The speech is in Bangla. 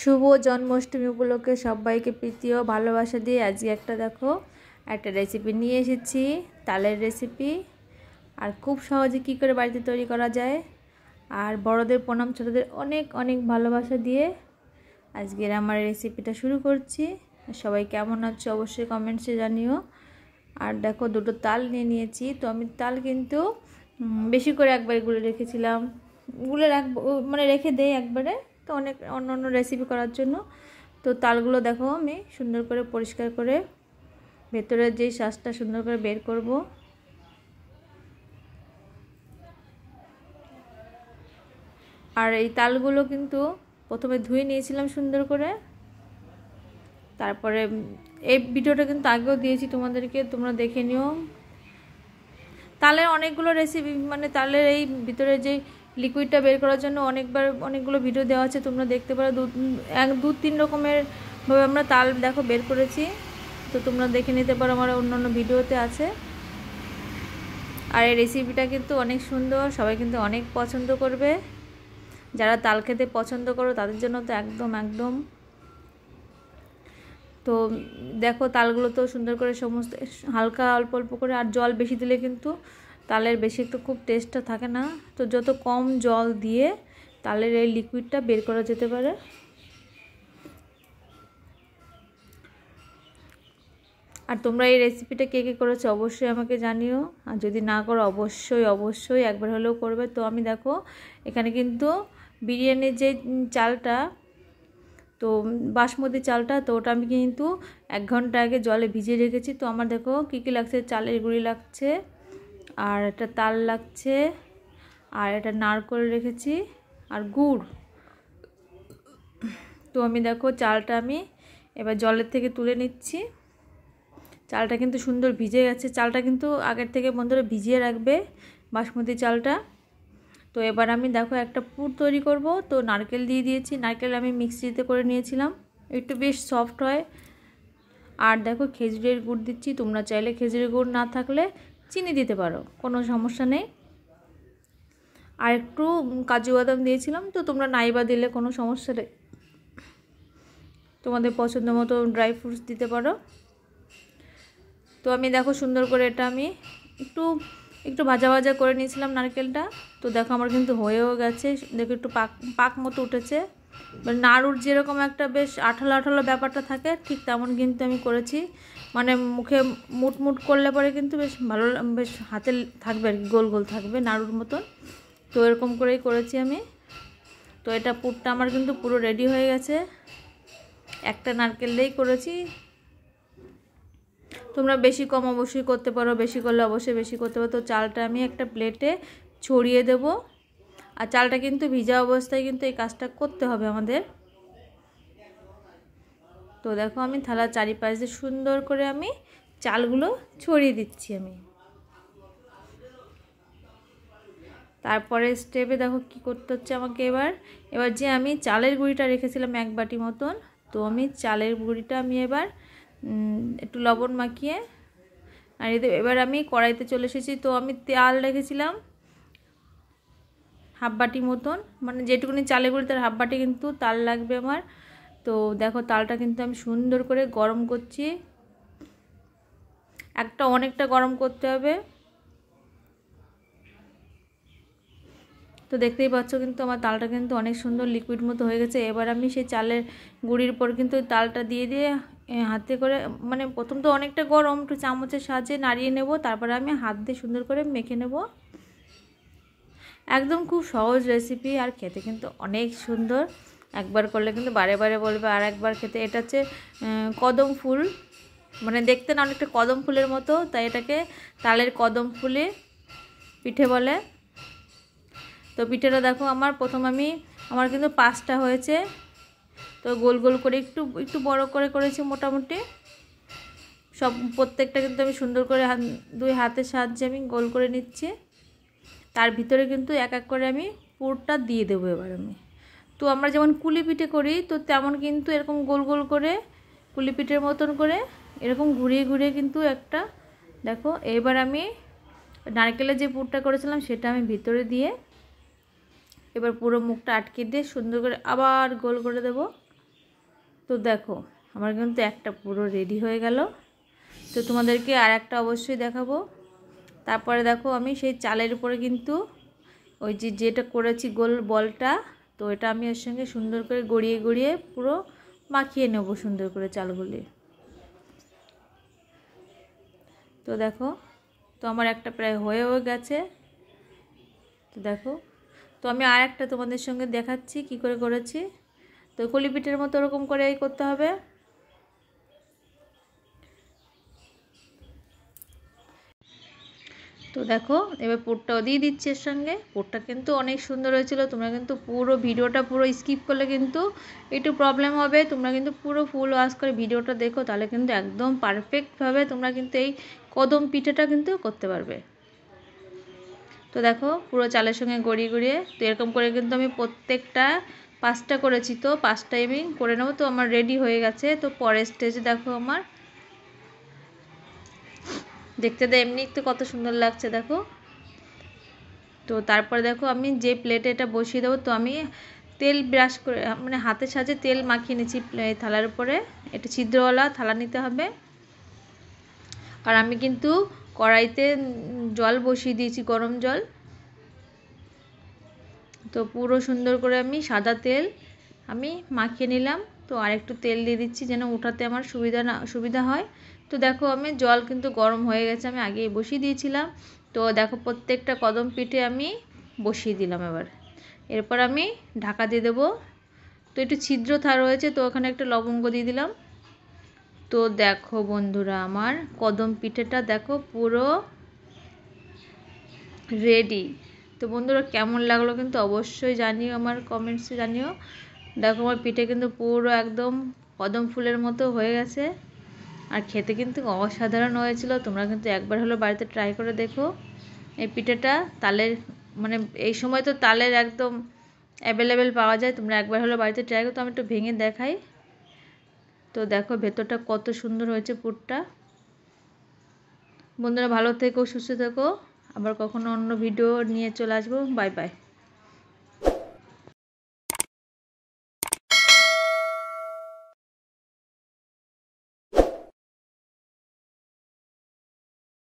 শুভ জন্মাষ্টমী উপলক্ষে সবাইকে প্রীতি ও ভালোবাসা দিয়ে আজকে একটা দেখো একটা রেসিপি নিয়ে এসেছি তালের রেসিপি আর খুব সহজে কি করে বাড়িতে তৈরি করা যায় আর বড়দের প্রণাম ছোটদের অনেক অনেক ভালোবাসা দিয়ে আজকের আমার রেসিপিটা শুরু করছি সবাই কেমন আছো অবশ্যই কমেন্টসে জানিও আর দেখো দুটো তাল নিয়ে নিয়েছি তো আমি তাল কিন্তু বেশি করে একবার গুলে রেখেছিলাম গুলে রাখবো মানে রেখে দেয় একবারে তো অনেক অন্য অন্য রেসিপি করার জন্য তো তালগুলো দেখো আমি সুন্দর করে পরিষ্কার করে ভেতরের যে শ্বাসটা সুন্দর করে বের করব আর এই তালগুলো কিন্তু প্রথমে ধুয়ে নিয়েছিলাম সুন্দর করে তারপরে এই ভিডিওটা কিন্তু আগেও দিয়েছি তোমাদেরকে তোমরা দেখে নিও তালের অনেকগুলো রেসিপি মানে তালের এই ভিতরে যে লিকুইডটা বের করার জন্য অনেকবার অনেকগুলো ভিডিও দেওয়া আছে তোমরা দেখতে পারো দু এক দু তিন রকমের ভাবে আমরা তাল দেখো বের করেছি তো তোমরা দেখে নিতে পারো আমার অন্য অন্য ভিডিওতে আছে আর এই রেসিপিটা কিন্তু অনেক সুন্দর সবাই কিন্তু অনেক পছন্দ করবে যারা তাল খেতে পছন্দ করো তাদের জন্য তো একদম একদম তো দেখো তালগুলো তো সুন্দর করে সমস্ত হালকা অল্প অল্প করে আর জল বেশি দিলে কিন্তু তালের বেশি একটু খুব টেস্টটা থাকে না তো যত কম জল দিয়ে তালের এই লিকুইডটা বের করা যেতে পারে আর তোমরা এই রেসিপিটা কে কে করেছো অবশ্যই আমাকে জানিও আর যদি না করো অবশ্যই অবশ্যই একবার হলেও করবে তো আমি দেখো এখানে কিন্তু বিরিয়ানির যে চালটা তো বাসমতি চালটা তো ওটা আমি কিন্তু এক ঘন্টা আগে জলে ভিজিয়ে রেখেছি তো আমার দেখো কী কী লাগছে চালের গুঁড়ি লাগছে আর একটা তাল লাগছে আর এটা নারকল রেখেছি আর গুড় তো আমি দেখো চালটা আমি এবার জলের থেকে তুলে নিচ্ছি চালটা কিন্তু সুন্দর ভিজে গেছে চালটা কিন্তু আগের থেকে বন্ধুরা ভিজিয়ে রাখবে বাসমতি চালটা তো এবার আমি দেখো একটা পুর তৈরি করব তো নারকেল দিয়ে দিয়েছি নারকেল আমি মিক্সিতে করে নিয়েছিলাম একটু বেশ সফট হয় আর দেখো খেজুরের গুড় দিচ্ছি তোমরা চাইলে খেজুরের গুড় না থাকলে চিনি দিতে পারো কোনো সমস্যা নেই আর একটু কাজু বাদাম দিয়েছিলাম তো তোমরা নাইবা দিলে কোনো সমস্যা নেই তোমাদের পছন্দ মতো ড্রাই ফ্রুটস দিতে পারো তো আমি দেখো সুন্দর করে এটা আমি একটু একটু ভাজা ভাজা করে নিয়েছিলাম নারকেলটা তো দেখো আমার কিন্তু হয়েও গেছে দেখো একটু পাক পাক মতো উঠেছে নাড়ুর যেরকম একটা বেশ আঠালো আঠালো ব্যাপারটা থাকে ঠিক তেমন কিন্তু আমি করেছি মানে মুখে মুটমুট করলে পরে কিন্তু বেশ ভালো বেশ হাতে থাকবে আর গোল গোল থাকবে নাড়ুর মতন তো এরকম করেই করেছি আমি তো এটা পুরটা আমার কিন্তু পুরো রেডি হয়ে গেছে একটা নারকেল দিয়েই করেছি তোমরা বেশি কম অবশ্যই করতে পারো বেশি করলে অবশ্যই বেশি করতে পারো তো চালটা আমি একটা প্লেটে ছড়িয়ে দেব আর চালটা কিন্তু ভিজা অবস্থায় কিন্তু এই কাজটা করতে হবে আমাদের তো দেখো আমি থালা চারিপাশে সুন্দর করে আমি চালগুলো ছড়িয়ে দিচ্ছি আমি তারপরে স্টেপে দেখো কি করতে হচ্ছে আমাকে এবার এবার যে আমি চালের গুঁড়িটা রেখেছিলাম এক বাটি মতন তো আমি চালের গুঁড়িটা আমি এবার একটু লবণ মাখিয়ে আর এবার আমি কড়াইতে চলে এসেছি তো আমি তেল রেখেছিলাম হাফ বাটি মতন মানে যেটুকুনি চালের গুঁড়ি তার হাফ বাটি কিন্তু তাল লাগবে আমার তো দেখো তালটা কিন্তু আমি সুন্দর করে গরম করছি একটা অনেকটা গরম করতে হবে তো দেখতেই পাচ্ছ কিন্তু আমার তালটা কিন্তু অনেক সুন্দর লিকুইড মতো হয়ে গেছে এবার আমি সেই চালের গুঁড়ির পর কিন্তু তালটা দিয়ে দিয়ে হাতে করে মানে প্রথম তো অনেকটা গরম একটু চামচের সাহায্যে নাড়িয়ে নেব তারপরে আমি হাত দিয়ে সুন্দর করে মেখে নেব একদম খুব সহজ রেসিপি আর খেতে কিন্তু অনেক সুন্দর একবার করলে কিন্তু বারে বারে বলবে আর একবার খেতে এটা হচ্ছে কদম ফুল মানে দেখতে না অনেকটা কদম ফুলের মতো তাই এটাকে তালের কদম ফুলে পিঠে বলে তো পিঠেটা দেখো আমার প্রথম আমি আমার কিন্তু পাঁচটা হয়েছে তো গোল গোল করে একটু একটু বড় করে করেছি মোটামুটি সব প্রত্যেকটা কিন্তু আমি সুন্দর করে দুই হাতের সাহায্যে আমি গোল করে নিচ্ছি তার ভিতরে কিন্তু এক এক করে আমি পুরটা দিয়ে দেবো এবার আমি তো আমরা যেমন কুলিপিঠে করি তো তেমন কিন্তু এরকম গোল গোল করে কুলিপিঠের মতন করে এরকম ঘুরিয়ে ঘুরিয়ে কিন্তু একটা দেখো এবার আমি নারকেলের যে পুরটা করেছিলাম সেটা আমি ভিতরে দিয়ে এবার পুরো মুখটা আটকে দিয়ে সুন্দর করে আবার গোল করে দেব তো দেখো আমার কিন্তু একটা পুরো রেডি হয়ে গেল তো তোমাদেরকে আর একটা অবশ্যই দেখাবো তারপরে দেখো আমি সেই চালের উপরে কিন্তু ওই যে যেটা করেছি গোল বলটা তো এটা আমি এর সঙ্গে সুন্দর করে গড়িয়ে গড়িয়ে পুরো মাখিয়ে নেব সুন্দর করে চালগুলি তো দেখো তো আমার একটা প্রায় হয়েও গেছে তো দেখো তো আমি আর একটা তোমাদের সঙ্গে দেখাচ্ছি কি করে করেছি তো কলি পিঠের মতো ওরকম করে করতে হবে তো দেখো এবার পুরটাও দিয়ে দিচ্ছি এর সঙ্গে পুরটা কিন্তু অনেক সুন্দর হয়েছিল তোমরা কিন্তু পুরো ভিডিওটা পুরো স্কিপ করলে কিন্তু একটু প্রবলেম হবে তোমরা কিন্তু পুরো ফুল ওয়াশ করে ভিডিওটা দেখো তাহলে কিন্তু একদম পারফেক্টভাবে তোমরা কিন্তু এই কদম পিঠেটা কিন্তু করতে পারবে তো দেখো পুরো চালের সঙ্গে গড়িয়ে গড়িয়ে তো এরকম করে কিন্তু আমি প্রত্যেকটা পাঁচটা করেছি তো পাঁচটা আমি করে নেবো তো আমার রেডি হয়ে গেছে তো পরের স্টেজে দেখো আমার দেখতে দেয় এমনি একটু কত সুন্দর লাগছে দেখো তো তারপরে দেখো আমি যে প্লেটে এটা বসিয়ে দেবো তো আমি তেল ব্রাশ করে মানে হাতের সাহায্যে তেল মাখিয়ে নিয়েছি থালার উপরে এটা ছিদ্রওয়ালা থালা নিতে হবে আর আমি কিন্তু কড়াইতে জল বসিয়ে দিয়েছি গরম জল তো পুরো সুন্দর করে আমি সাদা তেল আমি মাখিয়ে নিলাম তো আর একটু তেল দিয়ে দিচ্ছি যেন ওঠাতে আমার সুবিধা না সুবিধা হয় তো দেখো আমি জল কিন্তু গরম হয়ে গেছে আমি আগেই বসিয়ে দিয়েছিলাম তো দেখো প্রত্যেকটা কদম পিঠে আমি বসিয়ে দিলাম এবার এরপর আমি ঢাকা দিয়ে দেবো তো একটু ছিদ্র থা রয়েছে তো ওখানে একটা লবঙ্গ দিয়ে দিলাম তো দেখো বন্ধুরা আমার কদম পিঠেটা দেখো পুরো রেডি তো বন্ধুরা কেমন লাগলো কিন্তু অবশ্যই জানিও আমার কমেন্টসে জানিও দেখো আমার পিঠে কিন্তু পুরো একদম কদম ফুলের মতো হয়ে গেছে আর খেতে কিন্তু অসাধারণ হয়েছিল তোমরা কিন্তু একবার হলো বাড়িতে ট্রাই করে দেখো এই পিঠেটা তালের মানে এই সময় তো তালের একদম অ্যাভেলেবেল পাওয়া যায় তোমরা একবার হলো বাড়িতে ট্রাই করো তো আমি একটু ভেঙে দেখাই তো দেখো ভেতরটা কত সুন্দর হয়েছে পুরটা বন্ধুরা ভালো থেকো সুস্থ থেকো আবার কখনো অন্য ভিডিও নিয়ে চলে আসবো বাই বাই